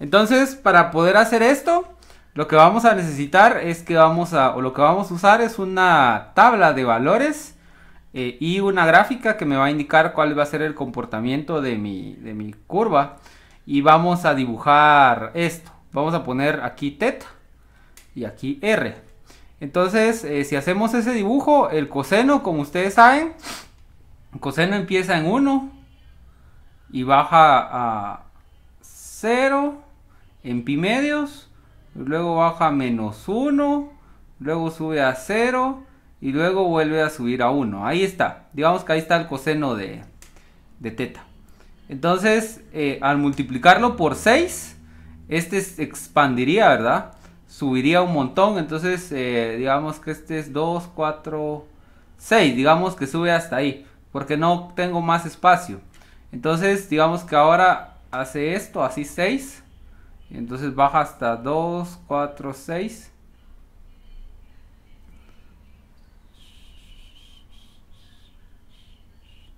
Entonces, para poder hacer esto, lo que vamos a necesitar es que vamos a, o lo que vamos a usar es una tabla de valores eh, y una gráfica que me va a indicar cuál va a ser el comportamiento de mi, curva. Y vamos a dibujar esto. Vamos a poner aquí teta y aquí R. Entonces, eh, si hacemos ese dibujo, el coseno, como ustedes saben, el coseno empieza en 1 y baja a 0 en pi medios, luego baja menos 1, luego sube a 0 y luego vuelve a subir a 1. Ahí está, digamos que ahí está el coseno de, de teta. Entonces, eh, al multiplicarlo por 6, este expandiría, ¿verdad? Subiría un montón, entonces eh, digamos que este es 2, 4, 6, digamos que sube hasta ahí, porque no tengo más espacio. Entonces, digamos que ahora hace esto, así 6, entonces baja hasta 2, 4, 6.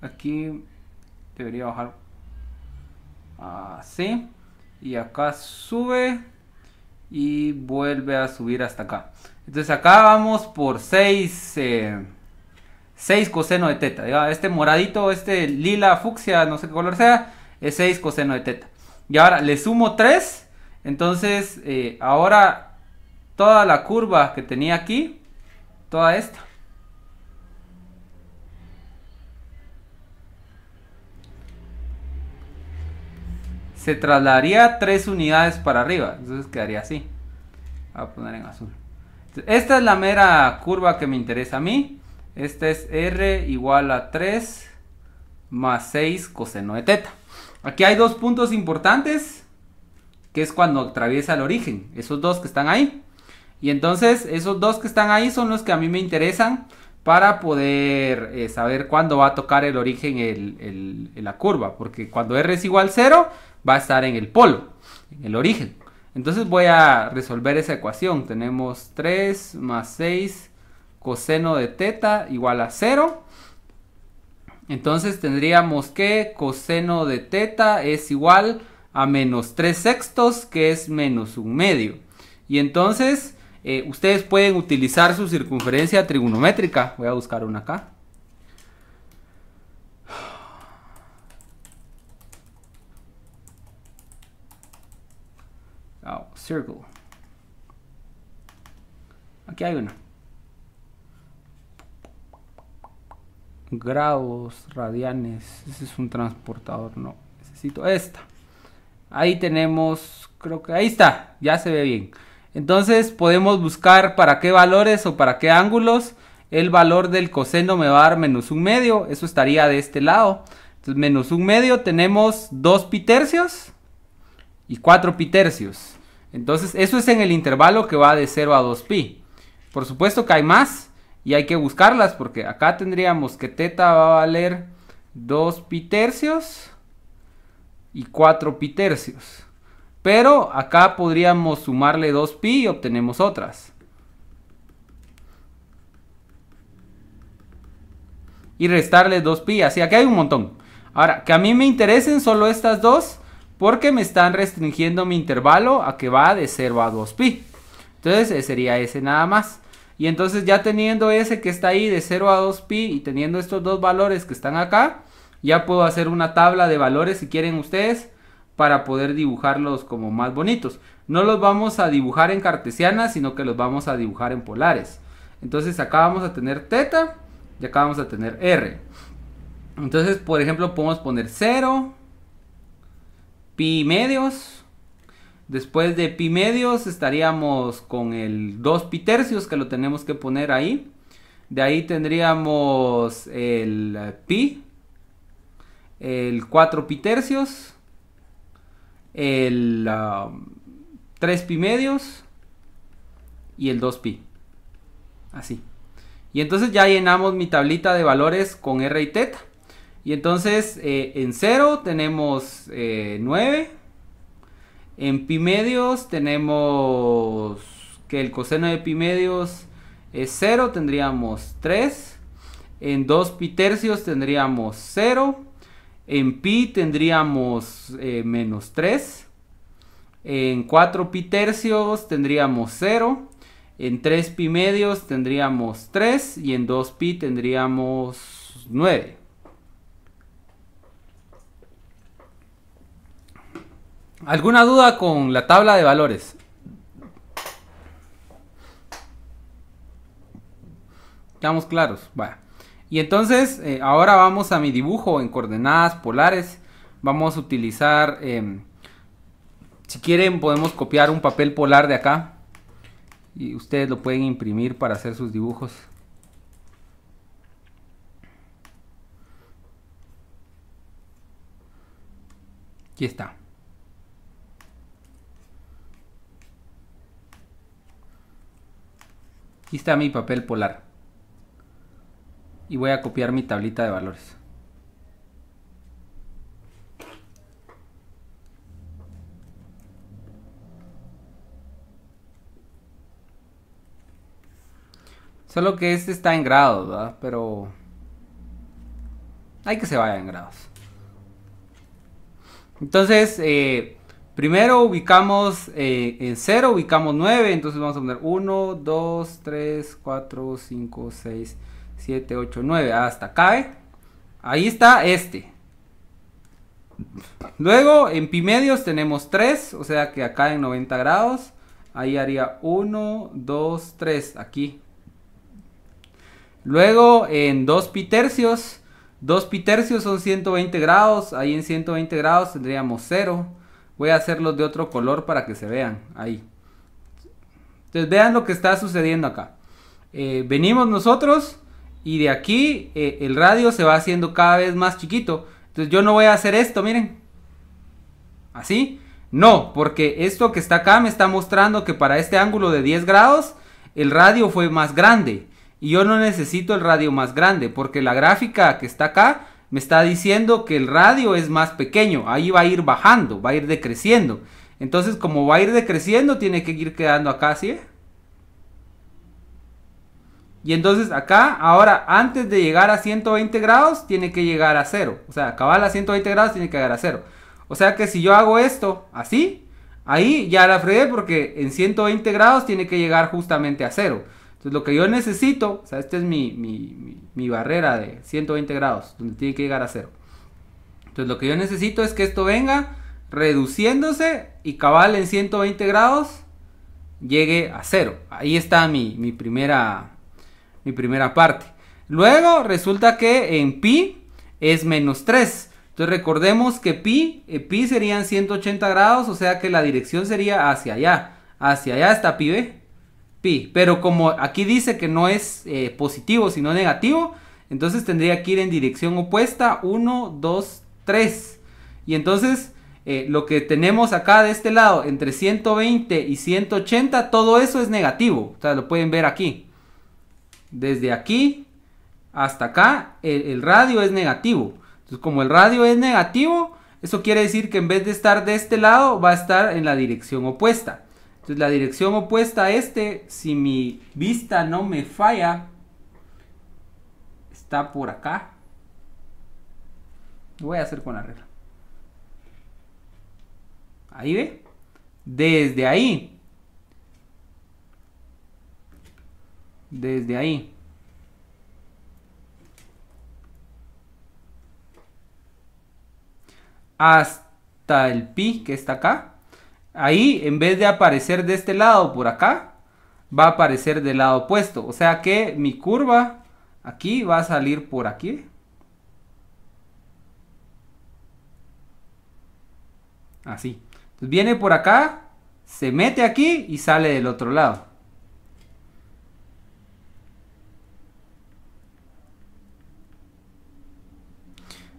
Aquí debería bajar así. Y acá sube y vuelve a subir hasta acá. Entonces acá vamos por 6 6 eh, coseno de teta. Este moradito, este lila fucsia, no sé qué color sea, es 6 coseno de teta. Y ahora le sumo 3 entonces, eh, ahora toda la curva que tenía aquí, toda esta. Se trasladaría tres unidades para arriba. Entonces quedaría así. Voy a poner en azul. Esta es la mera curva que me interesa a mí. Esta es R igual a 3 más 6 coseno de teta. Aquí hay dos puntos importantes que es cuando atraviesa el origen, esos dos que están ahí. Y entonces esos dos que están ahí son los que a mí me interesan para poder eh, saber cuándo va a tocar el origen el, la curva, porque cuando R es igual a 0 va a estar en el polo, en el origen. Entonces voy a resolver esa ecuación. Tenemos 3 más 6 coseno de teta igual a 0. Entonces tendríamos que coseno de teta es igual a menos 3 sextos, que es menos un medio. Y entonces eh, ustedes pueden utilizar su circunferencia trigonométrica. Voy a buscar una acá. Oh, circle. Aquí hay una. Grados, radianes. Ese es un transportador, no. Necesito esta. Ahí tenemos, creo que ahí está, ya se ve bien. Entonces podemos buscar para qué valores o para qué ángulos. El valor del coseno me va a dar menos un medio, eso estaría de este lado. Entonces menos un medio tenemos 2 tercios y 4 pi tercios, Entonces eso es en el intervalo que va de 0 a 2pi. Por supuesto que hay más y hay que buscarlas porque acá tendríamos que teta va a valer 2 pi tercios, y 4 pi tercios. Pero acá podríamos sumarle 2pi y obtenemos otras. Y restarle 2pi, así que hay un montón. Ahora, que a mí me interesen solo estas dos, porque me están restringiendo mi intervalo a que va de 0 a 2pi. Entonces eh, sería ese nada más. Y entonces ya teniendo ese que está ahí de 0 a 2pi y teniendo estos dos valores que están acá, ya puedo hacer una tabla de valores si quieren ustedes para poder dibujarlos como más bonitos. No los vamos a dibujar en cartesiana, sino que los vamos a dibujar en polares. Entonces acá vamos a tener teta y acá vamos a tener r. Entonces, por ejemplo, podemos poner 0, pi medios. Después de pi medios estaríamos con el 2 pi tercios que lo tenemos que poner ahí. De ahí tendríamos el pi el 4 pi tercios, el 3 um, pi medios y el 2 pi. Así. Y entonces ya llenamos mi tablita de valores con R y teta. Y entonces eh, en 0 tenemos 9. Eh, en pi medios tenemos que el coseno de pi medios es 0, tendríamos 3. En 2 pi tercios tendríamos 0. En pi tendríamos eh, menos 3. En 4 pi tercios tendríamos 0. En 3 pi medios tendríamos 3. Y en 2 pi tendríamos 9. ¿Alguna duda con la tabla de valores? Estamos claros. Bueno. Y entonces eh, ahora vamos a mi dibujo en coordenadas polares. Vamos a utilizar, em, si quieren podemos copiar un papel polar de acá. Y ustedes lo pueden imprimir para hacer sus dibujos. Aquí está. Aquí está mi papel polar y voy a copiar mi tablita de valores. Solo que este está en grados, ¿verdad? Pero... Hay que se vaya en grados. Entonces, eh, primero ubicamos eh, en 0, ubicamos 9. Entonces vamos a poner 1, 2, 3, 4, 5, 6, 7, 8, 9, hasta acá Ahí está este. Luego en pi medios tenemos 3, o sea que acá en 90 grados. Ahí haría 1, 2, 3, aquí. Luego en 2 pi tercios, 2 pi tercios son 120 grados. Ahí en 120 grados tendríamos 0. Voy a hacerlos de otro color para que se vean. Ahí. Entonces vean lo que está sucediendo acá. Eh, venimos nosotros y de aquí eh, el radio se va haciendo cada vez más chiquito. Entonces yo no voy a hacer esto, miren. Así. No, porque esto que está acá me está mostrando que para este ángulo de 10 grados el radio fue más grande. Y yo no necesito el radio más grande porque la gráfica que está acá me está diciendo que el radio es más pequeño. Ahí va a ir bajando, va a ir decreciendo. Entonces como va a ir decreciendo tiene que ir quedando acá, ¿sí? Y entonces acá, ahora, antes de llegar a 120 grados, tiene que llegar a cero O sea, cabal a 120 grados tiene que llegar a cero O sea que si yo hago esto así, ahí ya la fregué porque en 120 grados tiene que llegar justamente a cero Entonces lo que yo necesito, o sea, esta es mi, barrera de 120 grados, donde tiene que llegar a cero Entonces lo que yo necesito es que esto venga reduciéndose y cabal en 120 grados llegue a cero Ahí está mi primera mi primera parte. Luego resulta que en pi es menos 3. Entonces recordemos que pi, eh, pi serían 180 grados, o sea que la dirección sería hacia allá. Hacia allá está pi, Pi. Pero como aquí dice que no es eh, positivo, sino negativo, entonces tendría que ir en dirección opuesta. 1, 2, 3. Y entonces eh, lo que tenemos acá de este lado, entre 120 y 180, todo eso es negativo. O sea, lo pueden ver aquí desde aquí hasta acá, el, radio es negativo. Entonces, como el radio es negativo, eso quiere decir que en vez de estar de este lado, va a estar en la dirección opuesta. Entonces, la dirección opuesta a este, si mi vista no me falla, está por acá. Lo voy a hacer con la regla. Ahí ve. Desde ahí desde ahí. Hasta el pi que está acá. Ahí, en vez de aparecer de este lado por acá, va a aparecer del lado opuesto. O sea que mi curva aquí va a salir por aquí. Así. viene por acá, se mete aquí y sale del otro lado.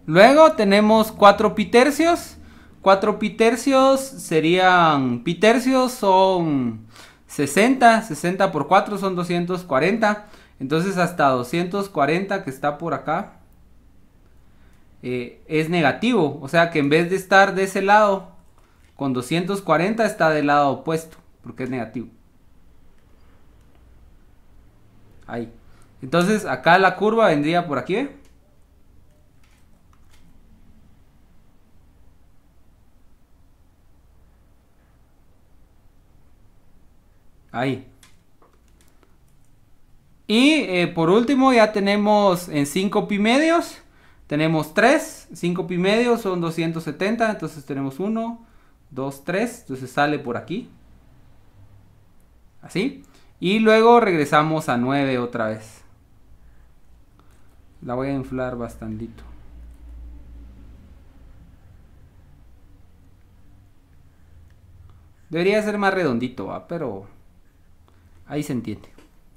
Luego tenemos 4 pi tercios, 4 pi tercios serían. pi tercios son 60. 60 por 4 son 240. Entonces hasta 240 que está por acá. Eh, es negativo. O sea que en vez de estar de ese lado con 240 está del lado opuesto. Porque es negativo. Ahí. Entonces acá la curva vendría por aquí. Ahí. Y eh, por último ya tenemos en 5 pi medios. Tenemos 3. 5 pi medios son 270. Entonces tenemos 1, 2, 3. Entonces sale por aquí. Así. Y luego regresamos a 9 otra vez. La voy a inflar bastantito. Debería ser más redondito, ¿va? pero Ahí se entiende.